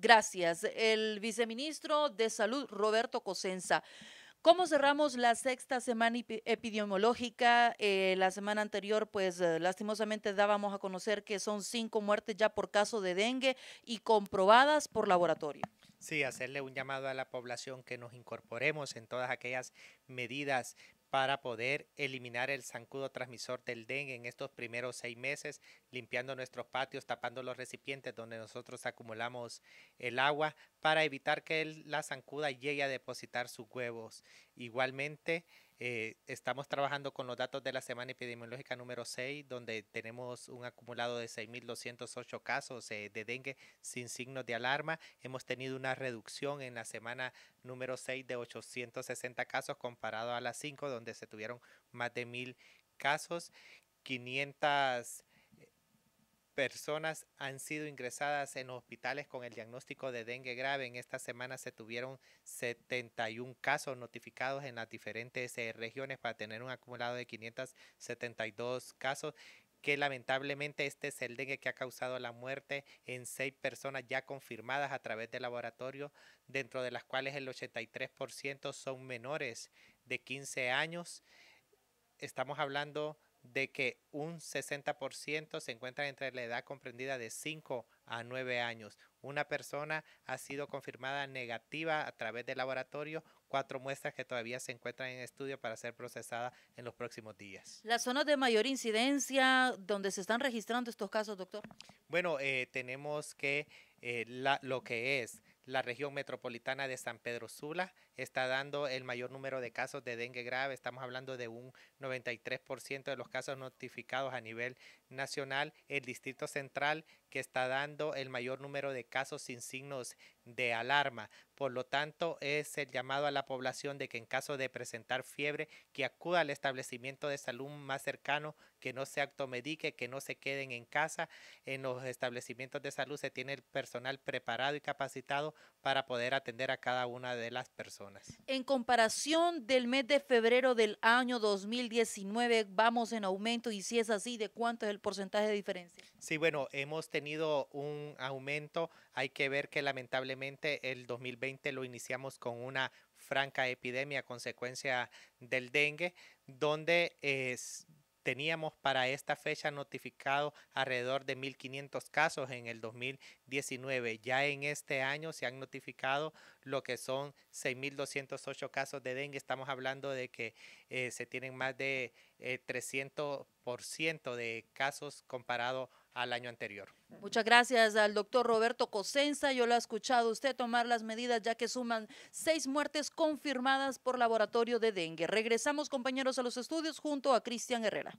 Gracias. El viceministro de Salud, Roberto Cosenza. ¿Cómo cerramos la sexta semana epidemiológica? Eh, la semana anterior, pues eh, lastimosamente dábamos a conocer que son cinco muertes ya por caso de dengue y comprobadas por laboratorio. Sí, hacerle un llamado a la población que nos incorporemos en todas aquellas medidas para poder eliminar el zancudo transmisor del dengue en estos primeros seis meses, limpiando nuestros patios, tapando los recipientes donde nosotros acumulamos el agua para evitar que la zancuda llegue a depositar sus huevos. Igualmente, eh, estamos trabajando con los datos de la semana epidemiológica número 6, donde tenemos un acumulado de 6.208 casos eh, de dengue sin signos de alarma. Hemos tenido una reducción en la semana número 6 de 860 casos comparado a la 5, donde se tuvieron más de 1.000 casos. 500 personas han sido ingresadas en hospitales con el diagnóstico de dengue grave. En esta semana se tuvieron 71 casos notificados en las diferentes eh, regiones para tener un acumulado de 572 casos que lamentablemente este es el dengue que ha causado la muerte en seis personas ya confirmadas a través de laboratorio, dentro de las cuales el 83% son menores de 15 años. Estamos hablando de que un 60% se encuentra entre la edad comprendida de 5 a 9 años. Una persona ha sido confirmada negativa a través del laboratorio, cuatro muestras que todavía se encuentran en estudio para ser procesadas en los próximos días. ¿Las zonas de mayor incidencia donde se están registrando estos casos, doctor? Bueno, eh, tenemos que eh, la, lo que es la región metropolitana de San Pedro Sula está dando el mayor número de casos de dengue grave. Estamos hablando de un 93% de los casos notificados a nivel nacional. El Distrito Central que está dando el mayor número de casos sin signos de alarma. Por lo tanto, es el llamado a la población de que en caso de presentar fiebre, que acuda al establecimiento de salud más cercano, que no se automedique, que no se queden en casa. En los establecimientos de salud se tiene el personal preparado y capacitado para poder atender a cada una de las personas. En comparación del mes de febrero del año 2019, vamos en aumento y si es así, ¿de cuánto es el porcentaje de diferencia? Sí, bueno, hemos tenido un aumento. Hay que ver que lamentablemente el 2020 lo iniciamos con una franca epidemia consecuencia del dengue, donde teníamos para esta fecha notificado alrededor de 1.500 casos en el 2019. Ya en este año se han notificado lo que son 6.208 casos de dengue. Estamos hablando de que eh, se tienen más de 300% eh, de casos comparado al año anterior. Muchas gracias al doctor Roberto Cosenza. Yo lo he escuchado usted tomar las medidas ya que suman seis muertes confirmadas por laboratorio de dengue. Regresamos compañeros a los estudios junto a Cristian Herrera.